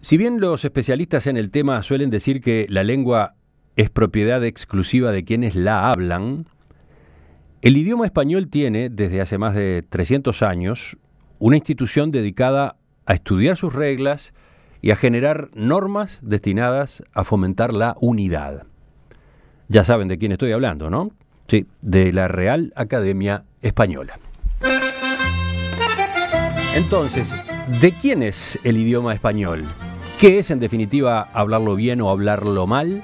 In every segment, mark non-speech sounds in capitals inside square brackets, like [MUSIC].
Si bien los especialistas en el tema suelen decir que la lengua es propiedad exclusiva de quienes la hablan, el idioma español tiene, desde hace más de 300 años, una institución dedicada a estudiar sus reglas y a generar normas destinadas a fomentar la unidad. Ya saben de quién estoy hablando, ¿no? Sí, de la Real Academia Española. Entonces, ¿de quién es el idioma español? ¿Qué es en definitiva hablarlo bien o hablarlo mal?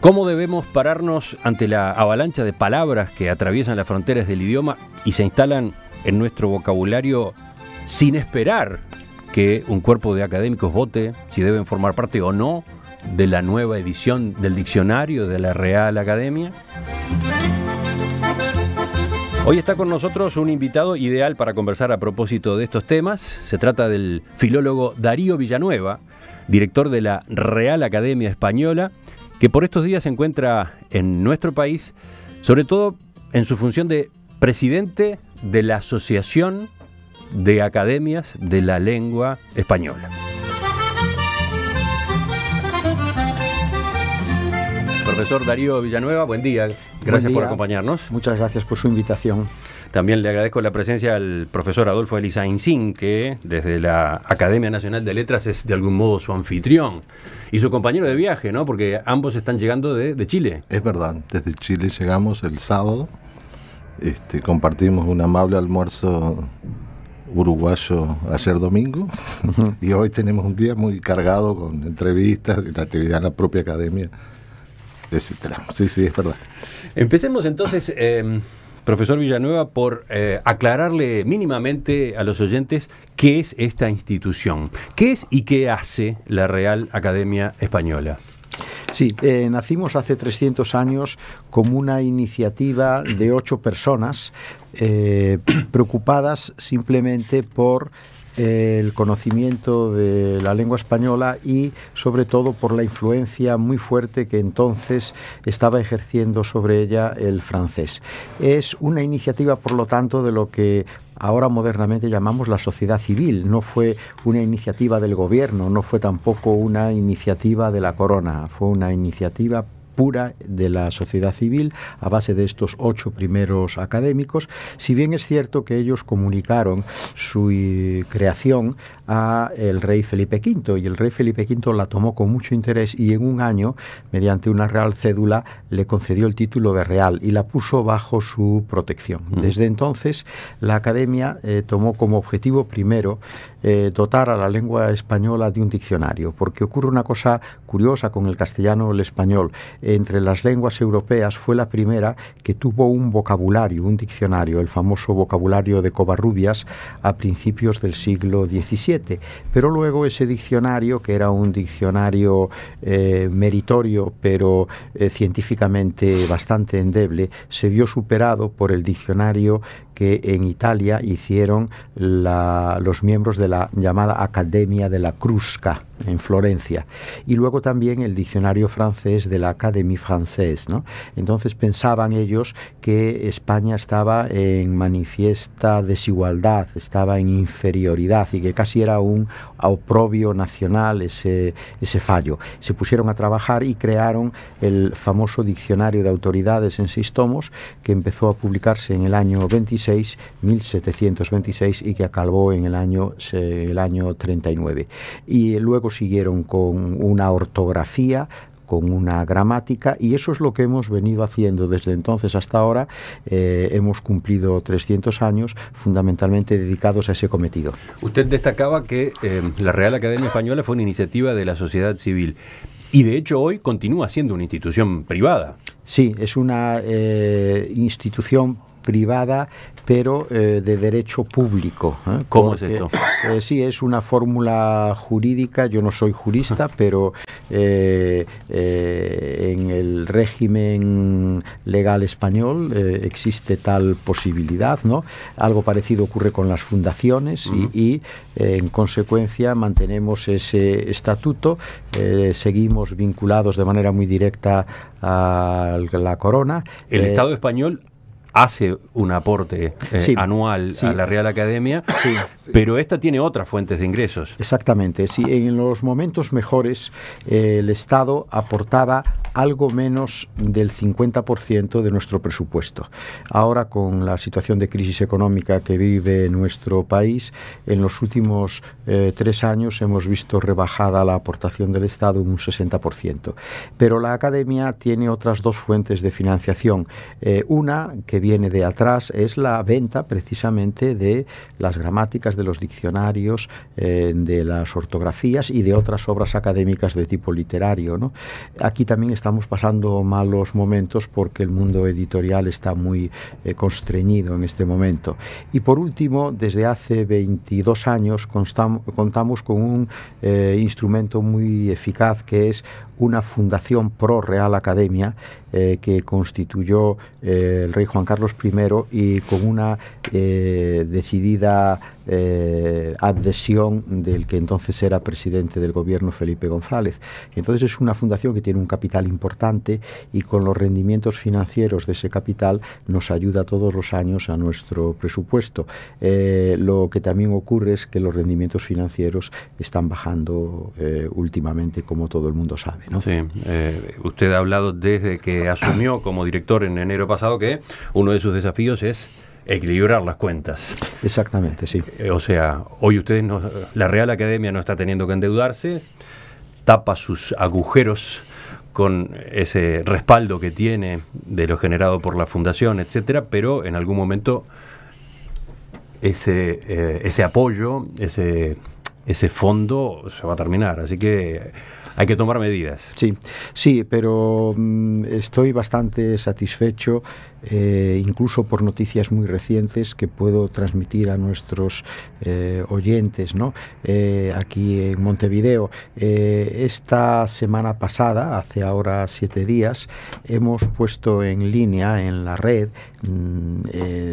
¿Cómo debemos pararnos ante la avalancha de palabras que atraviesan las fronteras del idioma y se instalan en nuestro vocabulario sin esperar que un cuerpo de académicos vote si deben formar parte o no de la nueva edición del diccionario de la Real Academia? Hoy está con nosotros un invitado ideal para conversar a propósito de estos temas. Se trata del filólogo Darío Villanueva, director de la Real Academia Española, que por estos días se encuentra en nuestro país, sobre todo en su función de presidente de la Asociación de Academias de la Lengua Española. Profesor Darío Villanueva, buen día. Gracias por acompañarnos. Muchas gracias por su invitación. También le agradezco la presencia al profesor Adolfo Insín... que desde la Academia Nacional de Letras es de algún modo su anfitrión y su compañero de viaje, ¿no? Porque ambos están llegando de, Chile. Es verdad, desde Chile llegamos el sábado, este, compartimos un amable almuerzo uruguayo ayer domingo y hoy tenemos un día muy cargado con entrevistas, la actividad en la propia academia, etc. Sí, sí, es verdad. Empecemos entonces. Em, profesor Villanueva, por eh, aclararle mínimamente a los oyentes qué es esta institución, qué es y qué hace la Real Academia Española. Sí, eh, nacimos hace 300 años como una iniciativa de ocho personas eh, preocupadas simplemente por el conocimiento de la lengua española y sobre todo por la influencia muy fuerte que entonces estaba ejerciendo sobre ella el francés. Es una iniciativa, por lo tanto, de lo que ahora modernamente llamamos la sociedad civil. No fue una iniciativa del gobierno, no fue tampoco una iniciativa de la corona, fue una iniciativa pura de la sociedad civil a base de estos ocho primeros académicos, si bien es cierto que ellos comunicaron su eh, creación a el rey Felipe V y el rey Felipe V la tomó con mucho interés y en un año, mediante una real cédula, le concedió el título de real y la puso bajo su protección. Desde entonces, la academia eh, tomó como objetivo primero eh, dotar a la lengua española de un diccionario, porque ocurre una cosa curiosa con el castellano o el español entre las lenguas europeas fue la primera que tuvo un vocabulario, un diccionario, el famoso vocabulario de Covarrubias a principios del siglo XVII. Pero luego ese diccionario, que era un diccionario eh, meritorio pero eh, científicamente bastante endeble, se vio superado por el diccionario que en Italia hicieron los miembros de la llamada Academia de la Crusca en Florencia y luego también el diccionario francés de la Académie Française. Entonces pensaban ellos que España estaba en manifiesta desigualdad, estaba en inferioridad y que casi era un oprobio nacional ese, ese fallo. Se pusieron a trabajar y crearon el famoso diccionario de autoridades en seis tomos que empezó a publicarse en el año 26 1726 y que acabó en el año, el año 39. Y luego siguieron con una ortografía con una gramática y eso es lo que hemos venido haciendo desde entonces hasta ahora. Eh, hemos cumplido 300 años fundamentalmente dedicados a ese cometido. Usted destacaba que eh, la Real Academia Española fue una iniciativa de la sociedad civil y de hecho hoy continúa siendo una institución privada. Sí, es una eh, institución privada pero eh, de derecho público. ¿eh? ¿Cómo es esto? Eh, sí, es una fórmula jurídica, yo no soy jurista, pero en el régimen legal español existe tal posibilidad, ¿no? Algo parecido ocurre con las fundaciones y, y en consecuencia mantenemos ese estatuto, seguimos vinculados de manera muy directa a la corona. El Estado español hace un aporte eh, anual a la Real Academia, pero esta tiene otras fuentes de ingresos. Exactamente, sí, en los momentos mejores eh, el Estado aportaba algo menos del 50% de nuestro presupuesto. Ahora con la situación de crisis económica que vive nuestro país, en los últimos eh, tres años hemos visto rebajada la aportación del Estado en un 60%. Pero la Academia tiene otras dos fuentes de financiación. una que viene de atrás es la venta precisamente de las gramáticas, de los diccionarios, eh, de las ortografías y de otras obras académicas de tipo literario. Aquí también estamos pasando malos momentos porque el mundo editorial está muy eh, constreñido en este momento. Y por último, desde hace 22 años contamos con un eh, instrumento muy eficaz que es una fundación pro Real Academia eh, que constituyó eh, el rey Juan Carlos I y con una eh, decidida adhesión del que entonces era presidente del gobierno Felipe González. Entonces es una fundación que tiene un capital importante y con los rendimientos financieros de ese capital nos ayuda todos los años a nuestro presupuesto. lo que también ocurre es que los rendimientos financieros están bajando últimamente, como todo el mundo sabe. Sí, eh, usted ha hablado desde que asumió como director en enero pasado que uno de sus desafíos es equilibrar las cuentas. Exactamente, sí. Eh, o sea, hoy ustedes, la Real Academia no está teniendo que endeudarse, tapa sus agujeros con ese respaldo que tiene de lo generado por la fundación, etcétera, pero en algún momento ese, eh, ese apoyo, ese ese fondo se va a terminar. Así que hay que tomar medidas. Sí, sí, pero mm, estoy bastante satisfecho eh, incluso por noticias muy recientes que puedo transmitir a nuestros eh, oyentes eh, aquí en Montevideo. esta semana pasada, hace ahora siete días, hemos puesto en línea en la red mm,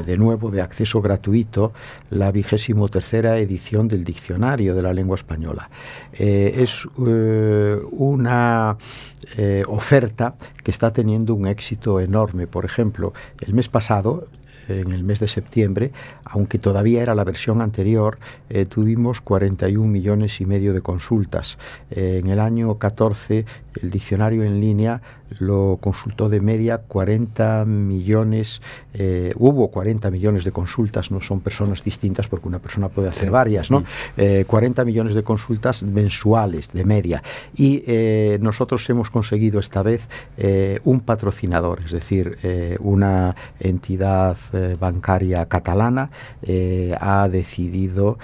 de nuevo de acceso gratuito la vigésimo tercera edición del diccionario de la lengua española. Eh, es eh, una eh, oferta que está teniendo un éxito enorme. Por ejemplo, el mes pasado en el mes de septiembre, aunque todavía era la versión anterior, tuvimos 41 millones y medio de consultas. en el año 14 el diccionario en línea lo consultó de media 40 millones, eh, hubo 40 millones de consultas, no son personas distintas porque una persona puede hacer varias, ¿no? 40 eh, millones de consultas mensuales de media. Y eh, nosotros hemos conseguido esta vez un patrocinador, es decir, una entidad bancaria catalana ha decidido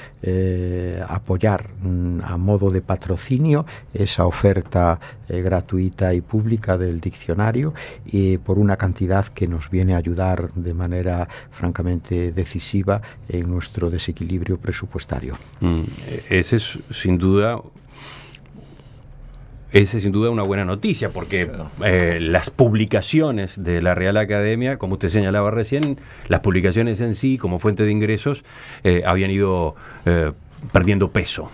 apoyar mm, a modo de patrocinio esa oferta gratuita y pública del diccionario y por una cantidad que nos viene a ayudar de manera francamente decisiva en nuestro desequilibrio presupuestario. Mm, ese es sin duda sin duda una buena noticia, porque eh, las publicaciones de la Real Academia, como usted señalaba recién, las publicaciones en sí como fuente de ingresos eh, habían ido eh, perdiendo peso,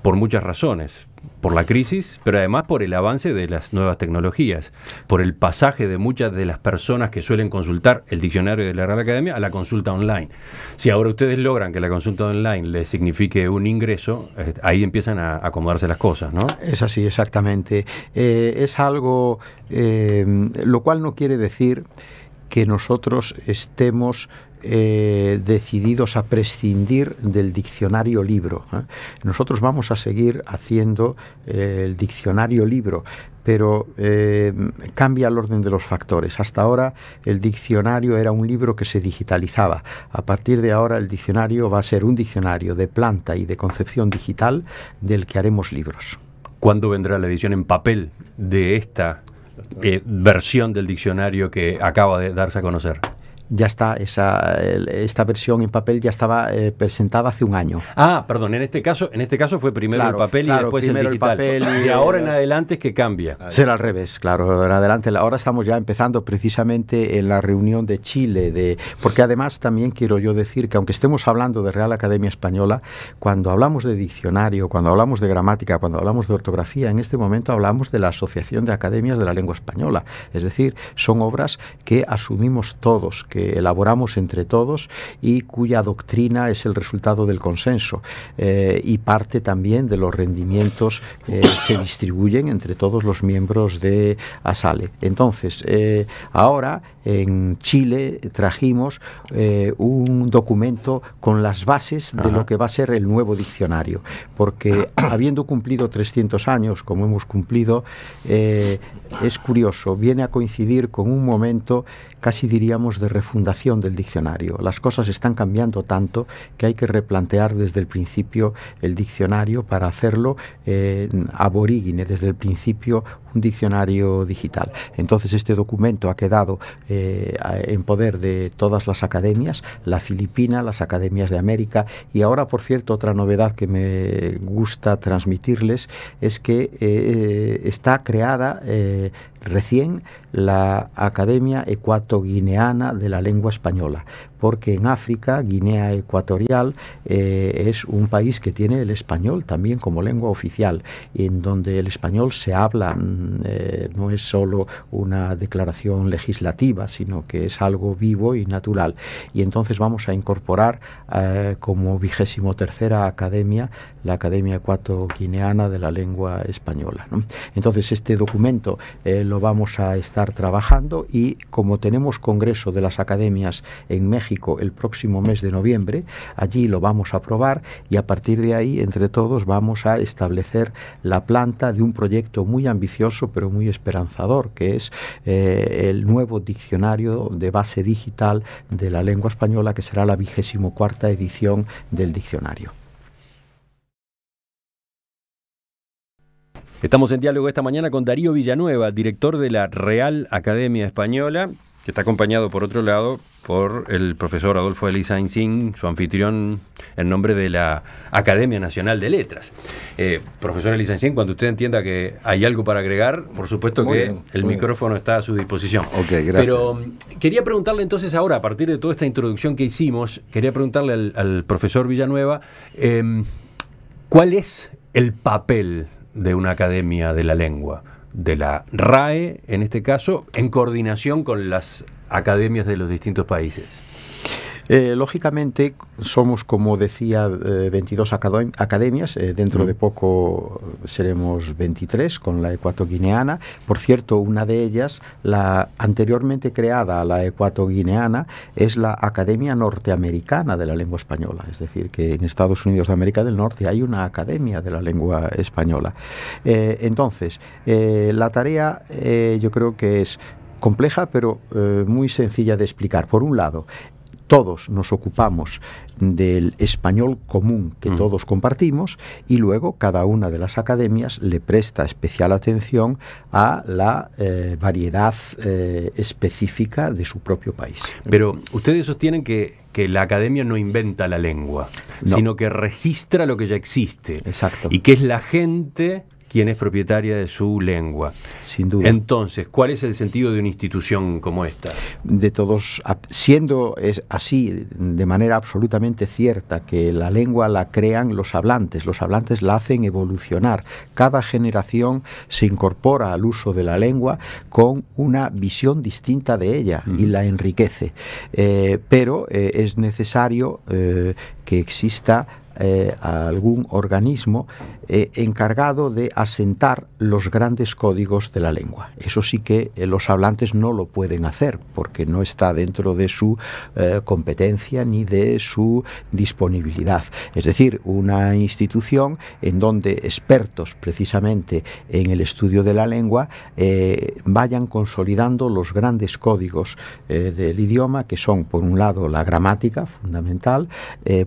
por muchas razones por la crisis, pero además por el avance de las nuevas tecnologías, por el pasaje de muchas de las personas que suelen consultar el diccionario de la Real Academia a la consulta online. Si ahora ustedes logran que la consulta online les signifique un ingreso, eh, ahí empiezan a acomodarse las cosas, ¿no? Es así, exactamente. Eh, es algo, eh, lo cual no quiere decir que nosotros estemos eh, decididos a prescindir del diccionario libro. ¿eh? Nosotros vamos a seguir haciendo eh, el diccionario libro, pero cambia el orden de los factores. Hasta ahora el diccionario era un libro que se digitalizaba. A partir de ahora el diccionario va a ser un diccionario de planta y de concepción digital del que haremos libros. ¿Cuándo vendrá la edición en papel de esta versión del diccionario que acaba de darse a conocer? ya está, esa, esta versión en papel ya estaba eh, presentada hace un año. Ah, perdón, en este caso, en este caso fue primero el papel y después el digital. papel y, ahora en adelante es que cambia. Será al revés, claro, en adelante. Ahora estamos ya empezando precisamente en la reunión de Chile, de, porque además también quiero yo decir que aunque estemos hablando de Real Academia Española, cuando hablamos de diccionario, cuando hablamos de gramática, cuando hablamos de ortografía, en este momento hablamos de la Asociación de Academias de la Lengua Española. Es decir, son obras que asumimos todos, que elaboramos entre todos y cuya doctrina es el resultado del consenso eh, y parte también de los rendimientos eh, se distribuyen entre todos los miembros de ASALE. Entonces, eh, ahora en Chile trajimos un documento con las bases de lo que va a ser el nuevo diccionario, porque [CLEARS THROAT] habiendo cumplido 300 años, como hemos cumplido, es curioso, viene a coincidir con un momento casi diríamos de reforma fundación del diccionario. Las cosas están cambiando tanto que hay que replantear desde el principio el diccionario para hacerlo eh, aborígine, desde el principio un diccionario digital. Entonces este documento ha quedado eh, en poder de todas las academias, la filipina, las academias de América y ahora, por cierto, otra novedad que me gusta transmitirles es que eh, está creada eh, recién la Academia ecuato de la Lengua Española, porque en África, Guinea Ecuatorial, eh, es un país que tiene el español también como lengua oficial, en donde el español se habla, mm, eh, no es solo una declaración legislativa, sino que es algo vivo y natural. Y entonces vamos a incorporar eh, como vigésimo tercera academia, la Academia Ecuato-Guineana de la Lengua Española. Entonces este documento lo vamos a estar trabajando y como tenemos Congreso de las Academias en México, el próximo mes de noviembre. Allí lo vamos a probar y a partir de ahí, entre todos, vamos a establecer la planta de un proyecto muy ambicioso pero muy esperanzador, que es eh, el nuevo diccionario de base digital de la lengua española, que será la vigésimo cuarta edición del diccionario. Estamos en diálogo esta mañana con Darío Villanueva, director de la Real Academia Española, está acompañado por otro lado por el profesor Adolfo Elisa Insín, su anfitrión en nombre de la Academia Nacional de Letras. Eh, profesor Elisa Insín, cuando usted entienda que hay algo para agregar, por supuesto que el micrófono está a su disposición. Ok, gracias. Pero mm, quería preguntarle entonces ahora, a partir de toda esta introducción que hicimos, quería preguntarle al, profesor Villanueva, em, ¿cuál es el papel de una academia de la lengua? de la RAE, en este caso, en coordinación con las academias de los distintos países. Eh, lógicamente, somos, como decía, 22 eh, academias. Eh, dentro de mm. poco seremos 23 con la ecuatoguineana. Por cierto, una de ellas, la anteriormente creada, la ecuatoguineana, es la Academia Norteamericana de la Lengua Española. Es decir, que en Estados Unidos de América del Norte hay una Academia de la Lengua Española. entonces, la tarea yo creo que es compleja pero muy sencilla de explicar. Por un lado, todos nos ocupamos del español común que mm. todos compartimos y luego cada una de las academias le presta especial atención a la eh, variedad eh, específica de su propio país. Pero ustedes sostienen que, que la academia no inventa la lengua, sino que registra lo que ya existe. Exacto. Y que es la gente quien es propietaria de su lengua. Sin duda. Entonces, ¿cuál es el sentido de una institución como esta? De todos, siendo así de manera absolutamente cierta que la lengua la crean los hablantes, los hablantes la hacen evolucionar. Cada generación se incorpora al uso de la lengua con una visión distinta de ella mm. y la enriquece. Eh, pero eh, es necesario eh, que exista eh, algún organismo eh, encargado de asentar los grandes códigos de la lengua. Eso sí que eh, los hablantes no lo pueden hacer porque no está dentro de su competencia ni de su disponibilidad. Es decir, una institución en donde expertos precisamente en el estudio de la lengua vayan consolidando los grandes códigos del idioma que son, por un lado, la gramática fundamental,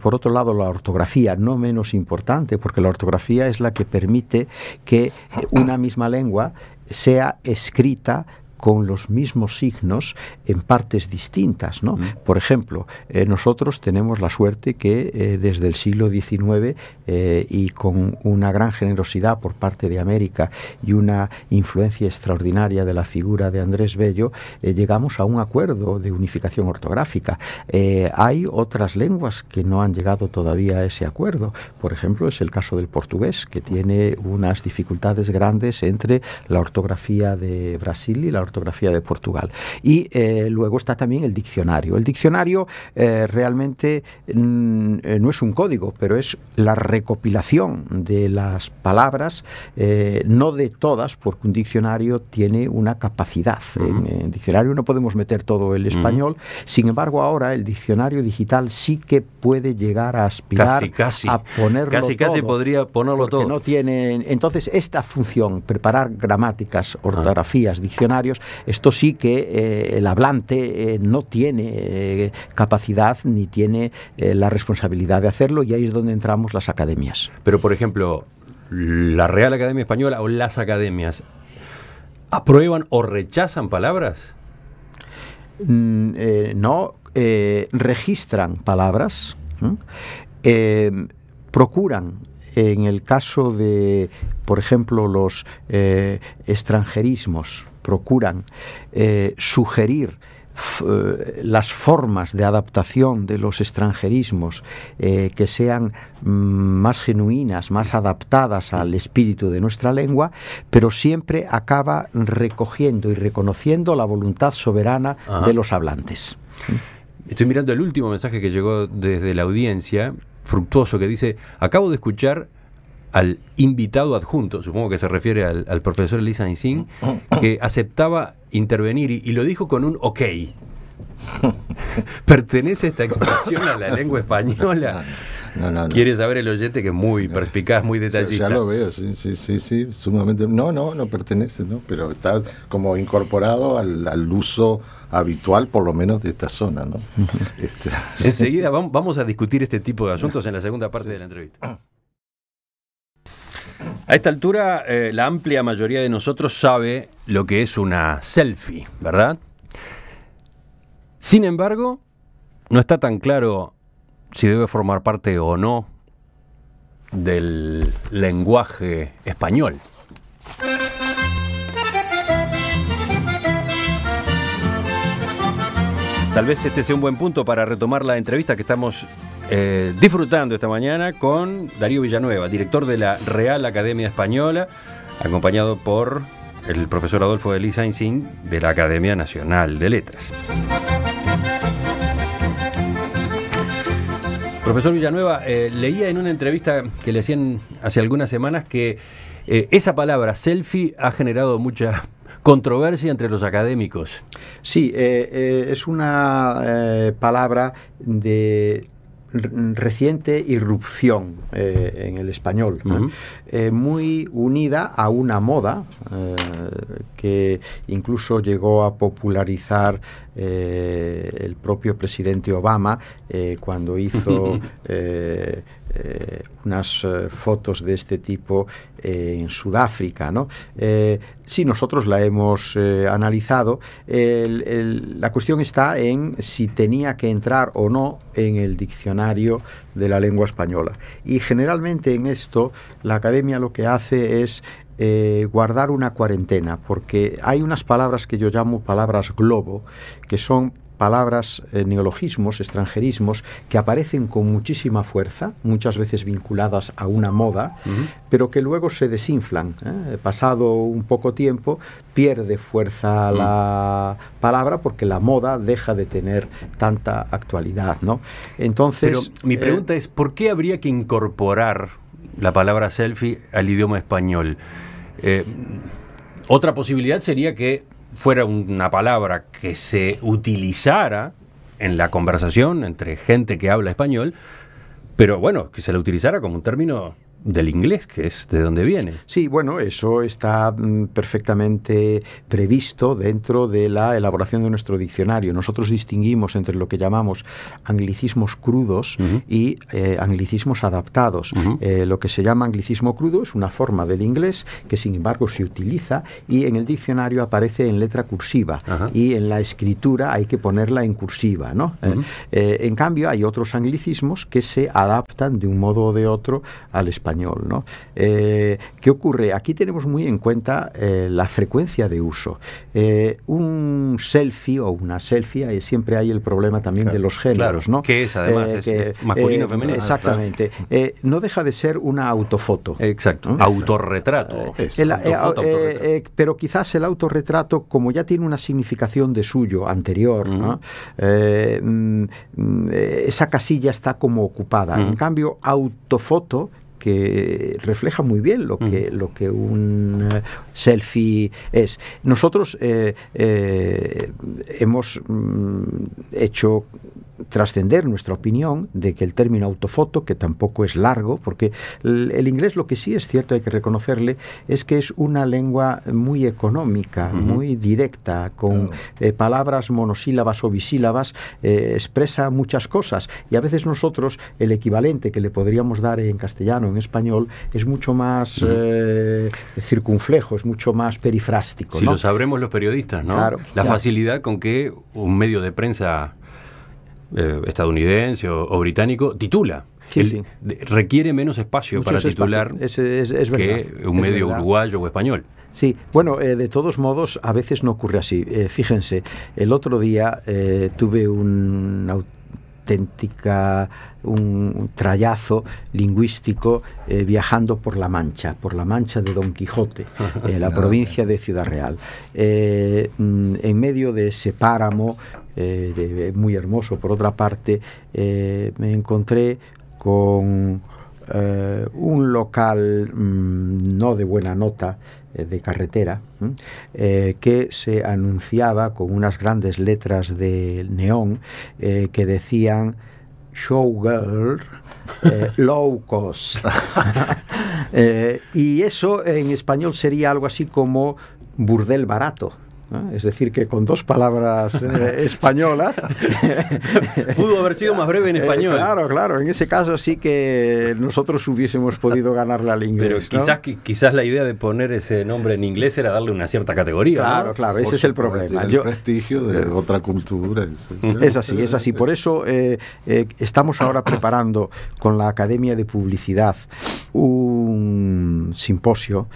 por otro lado, la ortografía, no menos importante, porque la ortografía es la que permite que eh, una misma lengua sea escrita con los mismos signos en partes distintas. Mm. Por ejemplo, eh, nosotros tenemos la suerte que eh, desde el siglo XIX eh, y con una gran generosidad por parte de América y una influencia extraordinaria de la figura de Andrés Bello, eh, llegamos a un acuerdo de unificación ortográfica. Eh, hay otras lenguas que no han llegado todavía a ese acuerdo. Por ejemplo, es el caso del portugués, que tiene unas dificultades grandes entre la ortografía de Brasil y la ortografía de Portugal. Y luego está también el diccionario. El diccionario realmente mm, no es un código, pero es la recopilación de las palabras, eh, no de todas, porque un diccionario tiene una capacidad. En el diccionario no podemos meter todo el español, sin embargo ahora el diccionario digital sí que puede llegar a aspirar a ponerlo casi, todo. Casi podría ponerlo todo. No entonces esta función, preparar gramáticas, ah. ortografías, diccionarios, esto sí que eh, el hablante eh, no tiene capacidad ni tiene la responsabilidad de hacerlo y ahí es donde entramos las academias pero, por ejemplo, la Real Academia Española o las academias, ¿aprueban o rechazan palabras? Mm, eh, no, eh, registran palabras, eh, procuran en el caso de, por ejemplo, los extranjerismos, procuran sugerir eh, las formas de adaptación de los extranjerismos eh, que sean mm, más genuinas, más adaptadas al espíritu de nuestra lengua, pero siempre acaba recogiendo y reconociendo la voluntad soberana de los hablantes. Estoy mirando el último mensaje que llegó desde la audiencia, fructuoso, que dice, acabo de escuchar al invitado adjunto, supongo que se refiere al, profesor Elisa Insing, [COUGHS] que aceptaba intervenir y, lo dijo con un ok. [LAUGHS] ¿Pertenece esta expresión a la [COUGHS] lengua española? No, no, no. Quiere saber el oyente que es muy perspicaz, muy detallista. Ya, lo veo, sí, sí, sí, sí, sumamente. No, no, no pertenece, ¿no? Pero está como incorporado al, uso habitual, por lo menos de esta zona, ¿no? [LAUGHS] Este, Enseguida vamos a discutir este tipo de asuntos en la segunda parte de la entrevista. [COUGHS] A esta altura, eh, la amplia mayoría de nosotros sabe lo que es una selfie, ¿verdad? Sin embargo, no está tan claro si debe formar parte o no del lenguaje español. Tal vez este sea un buen punto para retomar la entrevista que estamos eh, disfrutando esta mañana con Darío Villanueva, director de la Real Academia Española, acompañado por el profesor Adolfo Lisa de la Academia Nacional de Letras. Profesor Villanueva, eh, leía en una entrevista que le hacían hace algunas semanas que eh, esa palabra selfie ha generado mucha controversia entre los académicos. Sí, es una palabra de reciente irrupción eh, en el español, eh, muy unida a una moda eh, que incluso llegó a popularizar eh, el propio presidente Obama eh, cuando hizo [LAUGHS] eh, unas fotos de este tipo en Sudáfrica. ¿no? sí, nosotros la hemos analizado. la cuestión está en si tenía que entrar o no en el diccionario de la lengua española. Y generalmente en esto la academia lo que hace es eh, guardar una cuarentena, porque hay unas palabras que yo llamo palabras globo, que son palabras, eh, neologismos, extranjerismos, que aparecen con muchísima fuerza, muchas veces vinculadas a una moda, pero que luego se desinflan. ¿eh? Pasado un poco tiempo, pierde fuerza la palabra porque la moda deja de tener tanta actualidad. ¿no? Entonces, mi pregunta es, ¿por qué habría que incorporar la palabra selfie al idioma español. Eh, otra posibilidad sería que fuera una palabra que se utilizara en la conversación entre gente que habla español, pero bueno, que se la utilizara como un término del inglés, que es de donde viene. Sí, bueno, eso está mm, perfectamente previsto dentro de la elaboración de nuestro diccionario. Nosotros distinguimos entre lo que llamamos anglicismos crudos y eh, anglicismos adaptados. Eh, lo que se llama anglicismo crudo es una forma del inglés que sin embargo se utiliza y en el diccionario aparece en letra cursiva y en la escritura hay que ponerla en cursiva. ¿no? Eh, en cambio, hay otros anglicismos que se adaptan de un modo o de otro al español eh, ¿Qué ocurre? Aquí tenemos muy en cuenta eh, la frecuencia de uso. Eh, un selfie o una selfie, siempre hay el problema también de los géneros. Claro. ¿no? Que es además? ¿Es, masculino, femenino. Exactamente. no deja de ser una autofoto. Exacto. Autorretrato. pero quizás el autorretrato, como ya tiene una significación de suyo anterior, mm, mm, esa casilla está como ocupada. En cambio, autofoto que refleja muy bien lo que, lo que un eh, selfie es. Nosotros eh, eh, hemos mm, hecho trascender nuestra opinión de que el término autofoto, que tampoco es largo, porque el, inglés lo que sí es cierto, hay que reconocerle, es que es una lengua muy económica, muy directa, con eh, palabras monosílabas o bisílabas, eh, expresa muchas cosas. Y a veces nosotros el equivalente que le podríamos dar en castellano, en español, es mucho más eh, circunflejo, es mucho más perifrástico. Si lo sabremos los periodistas, ¿no? La facilidad con que un medio de prensa eh, estadounidense o, británico titula. Requiere menos espacio para titular Es, que un medio uruguayo o español. Sí, bueno, eh, de todos modos, a veces no ocurre así. Eh, fíjense, el otro día tuve un auténtica un trayazo lingüístico viajando por La Mancha, por La Mancha de Don Quijote, [LAUGHS] en la ah, provincia de Ciudad Real. Mm, en medio de ese páramo eh, muy hermoso. Por otra parte, eh, me encontré con eh, un local mm, no de buena nota de carretera que se anunciaba con unas grandes letras de neón que decían showgirl [LAUGHS] low cost. [LAUGHS] y eso en español sería algo así como burdel barato. Es decir, que con dos palabras eh, [LAUGHS] españolas... [LAUGHS] Pudo haber sido más breve en eh, español. claro, claro. En ese caso sí que nosotros hubiésemos podido ganar al inglés. Pero quizás, quizás la idea de poner ese nombre en inglés era darle una cierta categoría. Claro, claro. Ese es el problema. El prestigio de eh, otra cultura. Es así, es así. Por eso estamos ahora preparando con la Academia de Publicidad un simposio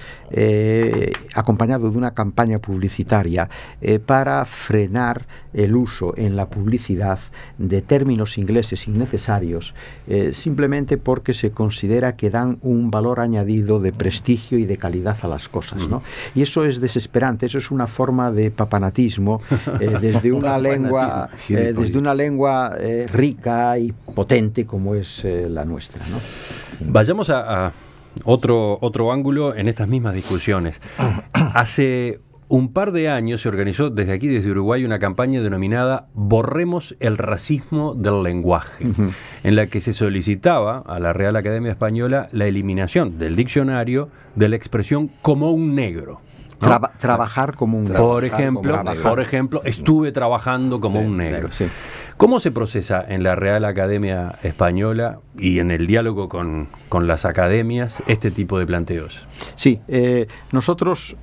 acompañado de una campaña publicitaria eh, para frenar el uso en la publicidad de términos ingleses innecesarios, eh, simplemente porque se considera que dan un valor añadido de prestigio y de calidad a las cosas. Mm. Y eso es desesperante, eso es una forma de papanatismo eh, [LAUGHS] desde, una lengua, desde una lengua rica y potente como es la nuestra. Mm. Vayamos a, otro, otro ángulo en estas mismas discusiones. [COUGHS] Hace un par de años se organizó desde aquí, desde Uruguay, una campaña denominada Borremos el racismo del lenguaje, en la que se solicitaba a la Real Academia Española la eliminación del diccionario de la expresión como un negro. trabajar como un negro. Por ejemplo, por ejemplo, estuve trabajando como un negro. ¿Cómo se procesa en la Real Academia Española y en el diálogo con, las academias este tipo de planteos? Sí, eh, nosotros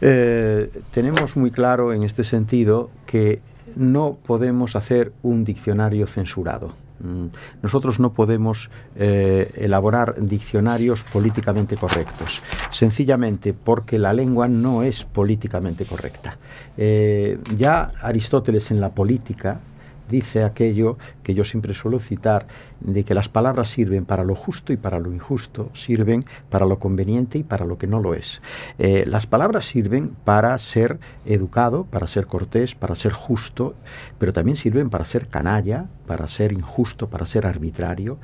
eh, tenemos muy claro en este sentido que no podemos hacer un diccionario censurado. Mm, nosotros no podemos eh, elaborar diccionarios políticamente correctos, sencillamente porque la lengua no es políticamente correcta. Eh, ya Aristóteles en la política dice aquello que yo siempre suelo citar, de que las palabras sirven para lo justo y para lo injusto, sirven para lo conveniente y para lo que no lo es. Eh, las palabras sirven para ser educado, para ser cortés, para ser justo, pero también sirven para ser canalla, para ser injusto, para ser arbitrario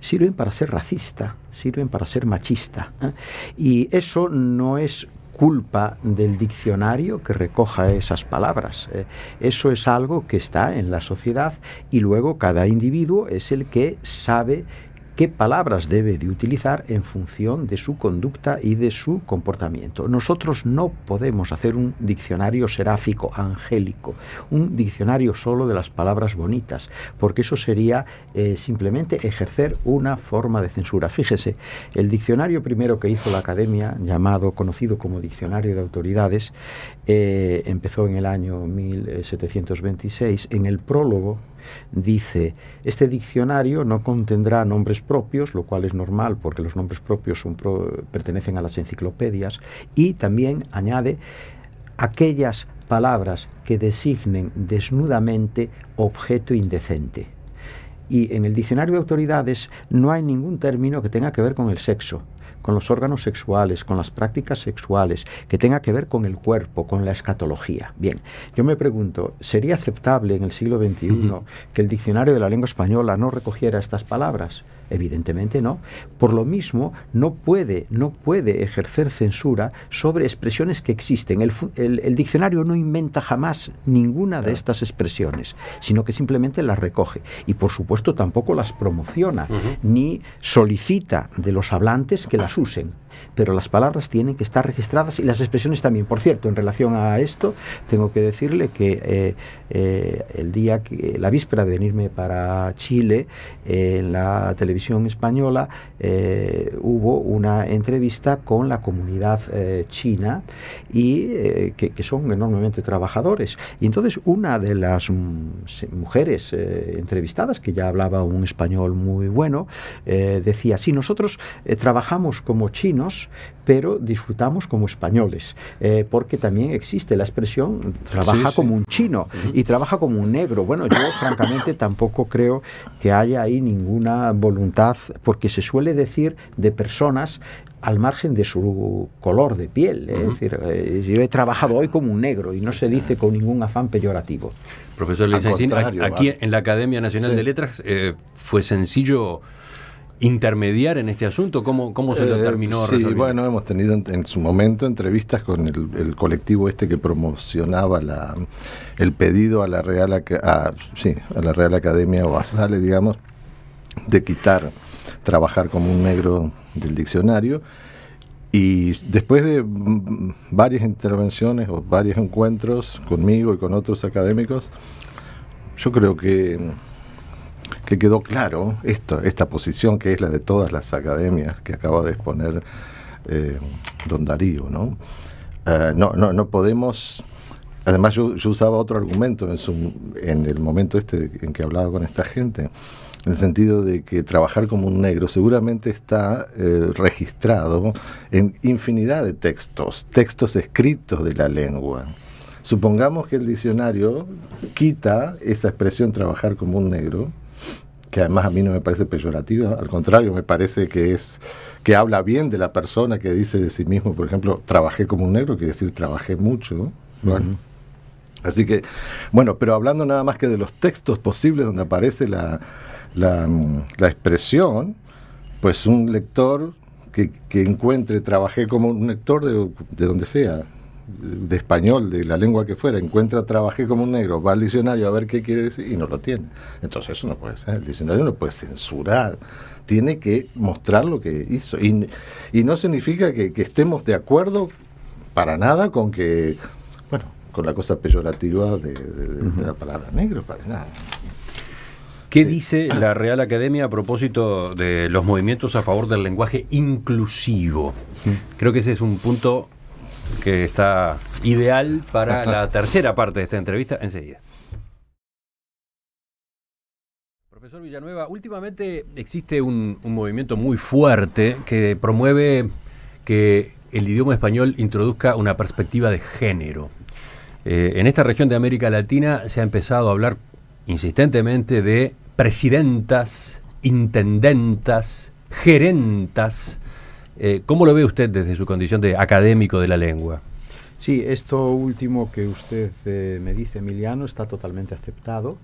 sirven para ser racista, sirven para ser machista. ¿eh? Y eso no es culpa del diccionario que recoja esas palabras. Eh. eso es algo que está en la sociedad y luego cada individuo es el que sabe qué palabras debe de utilizar en función de su conducta y de su comportamiento. Nosotros no podemos hacer un diccionario seráfico, angélico, un diccionario solo de las palabras bonitas, porque eso sería eh, simplemente ejercer una forma de censura. Fíjese, el diccionario primero que hizo la Academia, llamado, conocido como Diccionario de Autoridades, eh, empezó en el año 1726. En el prólogo dice, este diccionario no contendrá nombres propios, lo cual es normal porque los nombres propios pertenecen a las enciclopedias, y también añade aquellas palabras que designen desnudamente objeto indecente. Y en el diccionario de autoridades no hay ningún término que tenga que ver con el sexo con los órganos sexuales, con las prácticas sexuales, que tenga que ver con el cuerpo, con la escatología. Bien, yo me pregunto, ¿sería aceptable en el siglo XXI que el diccionario de la lengua española no recogiera estas palabras? Evidentemente no. Por lo mismo, no puede, no puede ejercer censura sobre expresiones que existen. El, diccionario no inventa jamás ninguna de estas expresiones, sino que simplemente las recoge. Y por supuesto tampoco las promociona, ni solicita de los hablantes que las usen pero las palabras tienen que estar registradas y las expresiones también. Por cierto, en relación a esto, tengo que decirle que eh, eh, el día, que, la víspera de venirme para Chile, eh, en la televisión española hubo una entrevista con la comunidad china y que, son enormemente trabajadores. Y entonces una de las mm, mujeres entrevistadas, que ya hablaba un español muy bueno, decía, si nosotros trabajamos como chinos, pero disfrutamos como españoles, eh, porque también existe la expresión trabaja como un chino y trabaja como un negro. Bueno, yo [COUGHS] francamente tampoco creo que haya ahí ninguna voluntad, porque se suele decir de personas al margen de su color de piel. ¿eh? Es decir, eh, yo he trabajado hoy como un negro y no se dice con ningún afán peyorativo. Profesor Licencín, aquí en la Academia Nacional de Letras fue sencillo intermediar en este asunto? ¿Cómo, cómo se lo eh, terminó Sí, bueno, hemos tenido en, su momento entrevistas con el, colectivo este que promocionaba la, el pedido a la Real, a la Real Academia o a digamos, de quitar trabajar como un negro del diccionario. Y después de mm, varias intervenciones o varios encuentros conmigo y con otros académicos, yo creo que que quedó claro esto, esta posición que es la de todas las academias que acaba de exponer eh, don Darío, eh, ¿no? no, no, podemos. Además, yo, usaba otro argumento en, en el momento este en que hablaba con esta gente, en el sentido de que trabajar como un negro seguramente está eh, registrado en infinidad de textos, textos escritos de la lengua. Supongamos que el diccionario quita esa expresión trabajar como un negro que además a mí no me parece peyorativa, al contrario, me parece que es que habla bien de la persona que dice de sí mismo, por ejemplo, trabajé como un negro, quiere decir trabajé mucho. Así que, bueno, pero hablando nada más que de los textos posibles donde aparece la, la, mm, la expresión, pues un lector que, que, encuentre, trabajé como un lector de, de donde sea, de español, de la lengua que fuera, encuentra trabajé como un negro, va al diccionario a ver qué quiere decir y no lo tiene. Entonces eso no puede ser, el diccionario no puede censurar, tiene que mostrar lo que hizo. Y, no significa que, estemos de acuerdo para nada con que, bueno, con la cosa peyorativa de, la palabra negro, para nada. ¿Qué dice la [COUGHS] Real Academia a propósito de los movimientos a favor del lenguaje inclusivo? Creo que ese es un punto que está ideal para la tercera parte de esta entrevista enseguida. Profesor Villanueva, últimamente existe un, movimiento muy fuerte que promueve que el idioma español introduzca una perspectiva de género. Eh, en esta región de América Latina se ha empezado a hablar insistentemente de presidentas, intendentas, gerentas eh, ¿Cómo lo ve usted desde su condición de académico de la lengua? Sí, esto último que usted eh, me dice, Emiliano, está totalmente aceptado.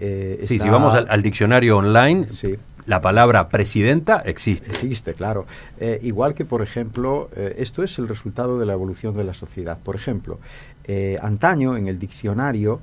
Eh, sí, si vamos al, diccionario online, sí. la palabra presidenta existe. Existe, claro. igual que, por ejemplo, esto es el resultado de la evolución de la sociedad. Por ejemplo, antaño en el diccionario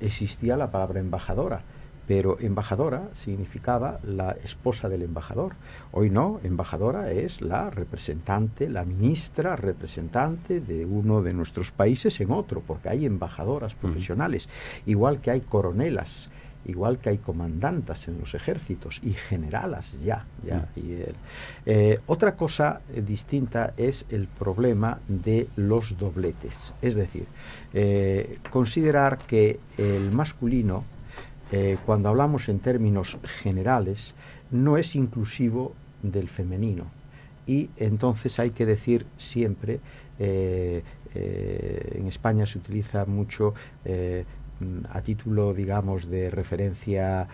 existía la palabra embajadora pero embajadora significaba la esposa del embajador. Hoy no, embajadora es la representante, la ministra representante de uno de nuestros países en otro, porque hay embajadoras profesionales, igual que hay coronelas igual que hay comandantas en los ejércitos y generalas ya. Eh, otra cosa eh, distinta es el problema de los dobletes, es decir, eh, considerar que el masculino eh, cuando hablamos en términos generales, no es inclusivo del femenino. Y entonces hay que decir siempre, eh, eh, en España se utiliza mucho mm, a título, digamos, de referencia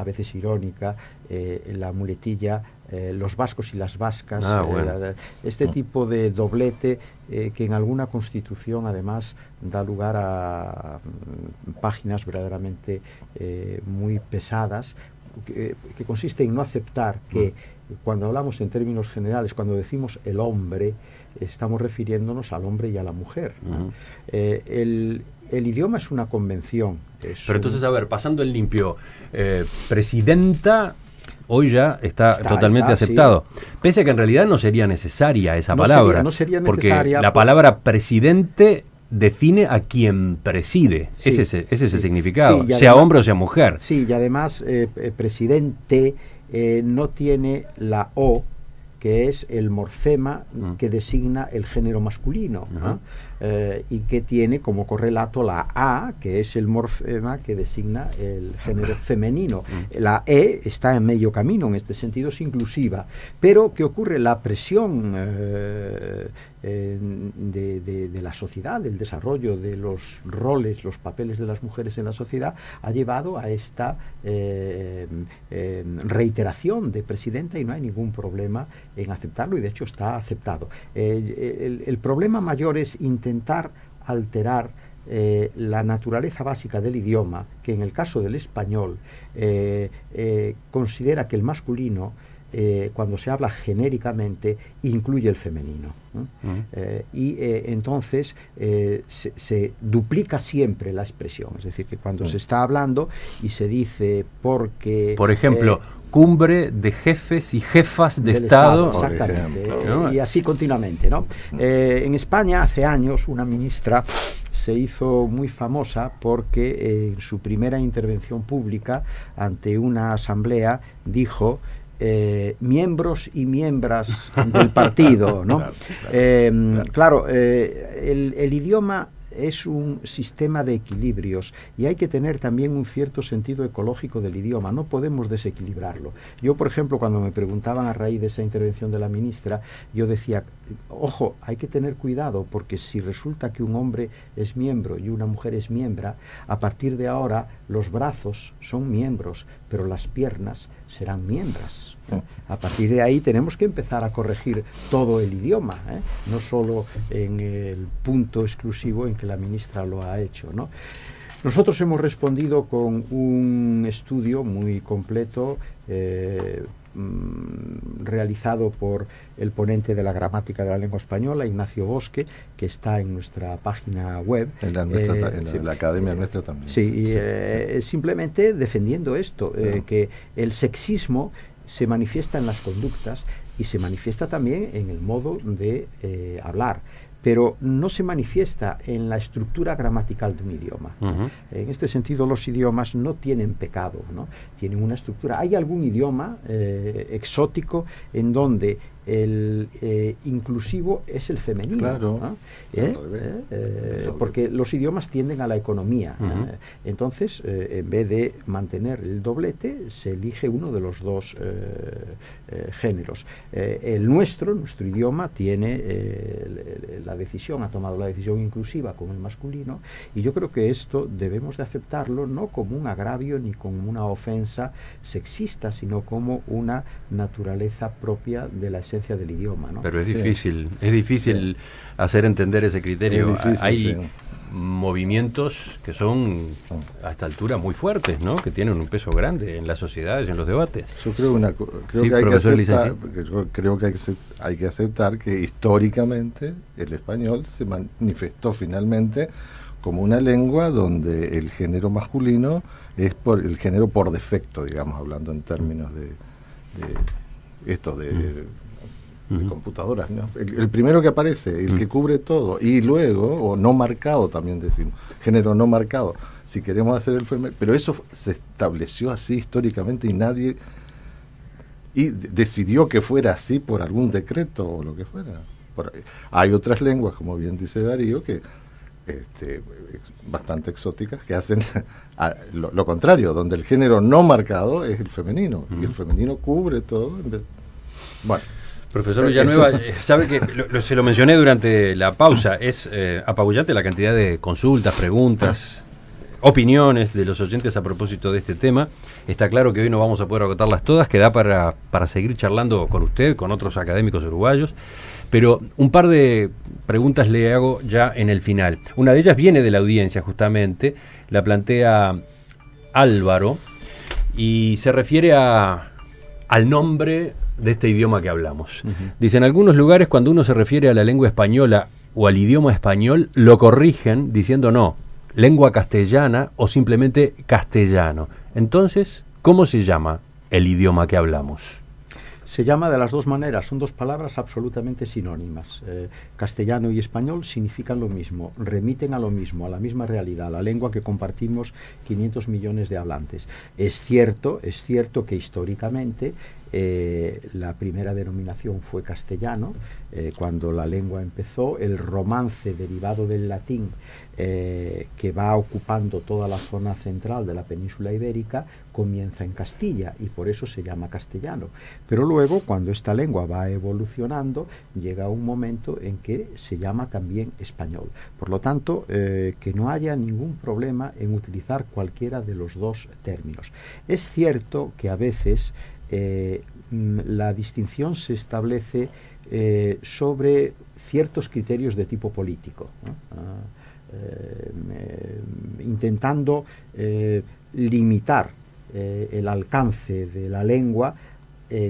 a veces irónica, la muletilla eh, los vascos y las vascas, ah, eh, este mm. tipo de doblete eh, que en alguna constitución además da lugar a, mm, páginas verdaderamente muy pesadas, que, consiste en no aceptar que mm. cuando hablamos en términos generales, cuando decimos el hombre, estamos refiriéndonos al hombre y a la mujer. el, idioma es una convención. Pero entonces, a ver, pasando el limpio, presidenta hoy ya está, totalmente aceptado. Pese a que en realidad no sería necesaria esa palabra. no sería necesaria. Porque la palabra presidente define a quien preside. ese es, ese el significado, sea hombre o sea mujer. Sí, y además eh, eh, presidente eh, no tiene la O, que es el morfema mm. que designa el género masculino. Eh, y que tiene como correlato la A, que es el morfema que designa el género femenino. Mm. La E está en medio camino, en este sentido es inclusiva. Pero, ¿qué ocurre? La presión eh, de, la sociedad, del desarrollo de los roles, los papeles de las mujeres en la sociedad, ha llevado a esta eh, em, reiteración de presidenta y no hay ningún problema en aceptarlo y de hecho está aceptado. El, problema mayor es intentar alterar eh, la naturaleza básica del idioma, que en el caso del español eh, eh, considera que el masculino, cuando se habla genéricamente, incluye el femenino. Mm. y entonces se, duplica siempre la expresión, es decir, que cuando mm. se está hablando y se dice porque... Por ejemplo, cumbre de jefes y jefas de Estado. exactamente. Y así continuamente. ¿no? Eh, en España, hace años, una ministra se hizo muy famosa porque eh, en su primera intervención pública ante una asamblea dijo eh, miembros y miembras del partido, [LAUGHS] claro, el, el, idioma es un sistema de equilibrios y hay que tener también un cierto sentido ecológico del idioma, no podemos desequilibrarlo. Yo, por ejemplo, cuando me preguntaban a raíz de esa intervención de la ministra, yo decía, ojo, hay que tener cuidado porque si resulta que un hombre es miembro y una mujer es miembra, a partir de ahora los brazos son miembros, pero las piernas serán miembros. Mm. A partir de ahí tenemos que empezar a corregir todo el idioma, ¿eh? no solo en el punto exclusivo en que la ministra lo ha hecho. Nosotros hemos respondido con un estudio muy completo. Eh, mm, realizado por el ponente de la gramática de la lengua española, Ignacio Bosque, que está en nuestra página web. En eh, la, academia nuestra también. Sí, simplemente defendiendo esto, que el sexismo se manifiesta en las conductas y se manifiesta también en el modo de eh, hablar pero no se manifiesta en la estructura gramatical de un idioma. En este sentido, los idiomas no tienen pecado, ¿no? tienen una estructura. Hay algún idioma eh, exótico en donde el eh, inclusivo es el femenino. ¿Eh? Eh, porque los idiomas tienden a la economía. Entonces, en vez de mantener el doblete, se elige uno de los dos géneros. el nuestro, nuestro idioma, tiene la decisión, ha tomado la decisión inclusiva con el masculino, y yo creo que esto debemos de aceptarlo no como un agravio ni como una ofensa sexista, sino como una naturaleza propia de la esencia del idioma. Pero es difícil, es difícil hacer entender ese criterio. Hay movimientos que son a esta altura muy fuertes, ¿no? que tienen un peso grande en las sociedades, en los debates. Yo creo, que, hay que, aceptar, que históricamente el español se manifestó finalmente como una lengua donde el género masculino es por el género por defecto, digamos, hablando en términos de, esto de mm de computadoras. El, primero que aparece, el que mm. cubre todo. Y luego, o no marcado también decimos, género no marcado, si queremos hacer el femenino Pero eso se estableció así históricamente y nadie... Y decidió que fuera así por algún decreto o lo que fuera. hay otras lenguas, como bien dice Darío, que este, bastante exóticas que hacen [LAUGHS] lo, contrario, donde el género no marcado es el femenino, y el femenino cubre todo. bueno. Profesor eh, Villanueva, eh, sabe que se lo mencioné durante la pausa, es eh, apabullante la cantidad de consultas, preguntas, opiniones de los oyentes a propósito de este tema. Está claro que hoy no vamos a poder agotarlas todas, que da para, para seguir charlando con usted, con otros académicos uruguayos. Pero un par de preguntas le hago ya en el final. Una de ellas viene de la audiencia, justamente, la plantea Álvaro, y se refiere a, al nombre de este idioma que hablamos. ...dicen en algunos lugares cuando uno se refiere a la lengua española o al idioma español, lo corrigen diciendo no, lengua castellana o simplemente castellano. Entonces, ¿cómo se llama el idioma que hablamos? Se llama de las dos maneras, son dos palabras absolutamente sinónimas. Eh, castellano y español significan lo mismo, remiten a lo mismo, a la misma realidad, a la lengua que compartimos 500 millones de hablantes. Es cierto, es cierto que históricamente eh, la primera denominación fue castellano, eh, cuando la lengua empezó, el romance derivado del latín eh, que va ocupando toda la zona central de la península ibérica comienza en Castilla y por eso se llama castellano. Pero luego, cuando esta lengua va evolucionando, llega un momento en que se llama también español. Por lo tanto, que no haya ningún problema en utilizar cualquiera de los dos términos. Es cierto que a veces eh, mm, la distinción se establece eh, sobre ciertos criterios de tipo político, ah, eh, mm, intentando limitar el alcance de la lengua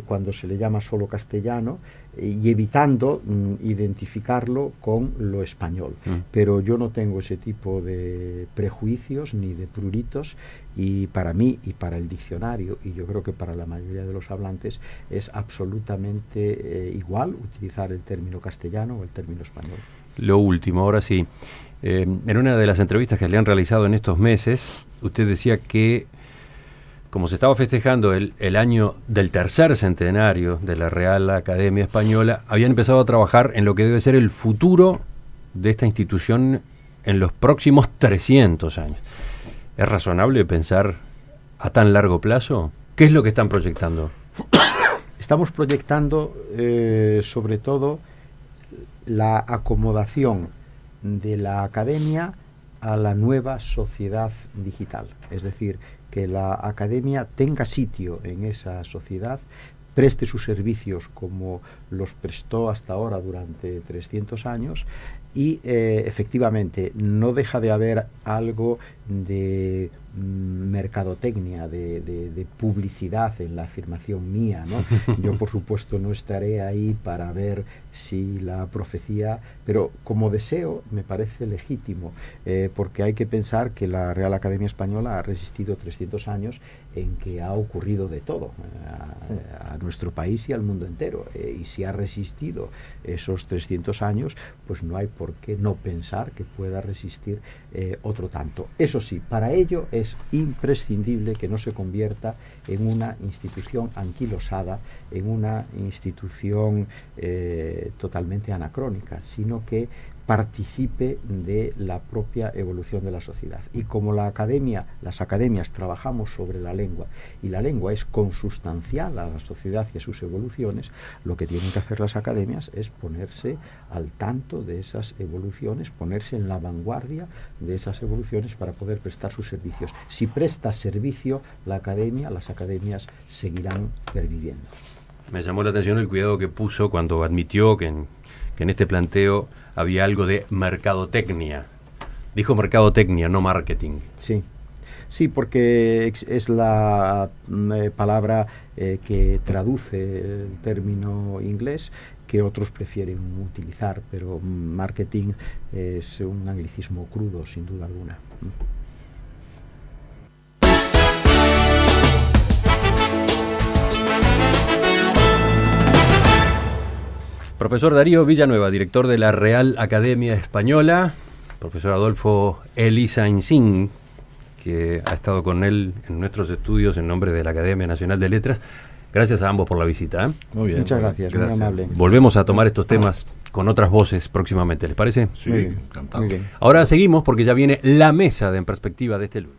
cuando se le llama solo castellano y evitando mm, identificarlo con lo español. Mm. Pero yo no tengo ese tipo de prejuicios ni de pruritos y para mí y para el diccionario y yo creo que para la mayoría de los hablantes es absolutamente eh, igual utilizar el término castellano o el término español. Lo último, ahora sí. Eh, en una de las entrevistas que le han realizado en estos meses, usted decía que como se estaba festejando el, año del tercer centenario de la Real Academia Española, habían empezado a trabajar en lo que debe ser el futuro de esta institución en los próximos 300 años. ¿Es razonable pensar a tan largo plazo? ¿Qué es lo que están proyectando? [COUGHS] Estamos proyectando eh, sobre todo la acomodación de la academia a la nueva sociedad digital, es decir, que la academia tenga sitio en esa sociedad, preste sus servicios como los prestó hasta ahora durante 300 años y eh, efectivamente no deja de haber algo de mm, mercadotecnia, de, publicidad en la afirmación mía. ¿no? [LAUGHS] Yo, por supuesto, no estaré ahí para ver si la profecía, pero como deseo me parece legítimo, eh, porque hay que pensar que la Real Academia Española ha resistido 300 años en que ha ocurrido de todo eh, a, nuestro país y al mundo entero. y si ha resistido esos 300 años, pues no hay ¿por qué no pensar que pueda resistir eh, otro tanto? Eso sí, para ello es imprescindible que no se convierta en una institución anquilosada, en una institución eh, totalmente anacrónica, sino que participe de la propia evolución de la sociedad. Y como la academia, las academias trabajamos sobre la lengua y la lengua es consustancial a la sociedad y a sus evoluciones, lo que tienen que hacer las academias es ponerse al tanto de esas evoluciones, ponerse en la vanguardia de esas evoluciones para poder prestar sus servicios. Si presta servicio la academia, las academias seguirán perviviendo. Me llamó la atención el cuidado que puso cuando admitió que en que en este planteo había algo de mercadotecnia. Dijo mercadotecnia, no marketing. Sí. Sí, porque es la mm, eh, palabra eh, que traduce el término inglés que otros prefieren utilizar, pero marketing es un anglicismo crudo, sin duda alguna. Profesor Darío Villanueva, director de la Real Academia Española, profesor Adolfo Elisa Insín, que ha estado con él en nuestros estudios en nombre de la Academia Nacional de Letras. Gracias a ambos por la visita. ¿eh? Muy bien. Muchas gracias, amable. Volvemos a tomar estos temas con otras voces próximamente, ¿les parece? Sí, encantado. Ahora seguimos porque ya viene la mesa de en perspectiva de este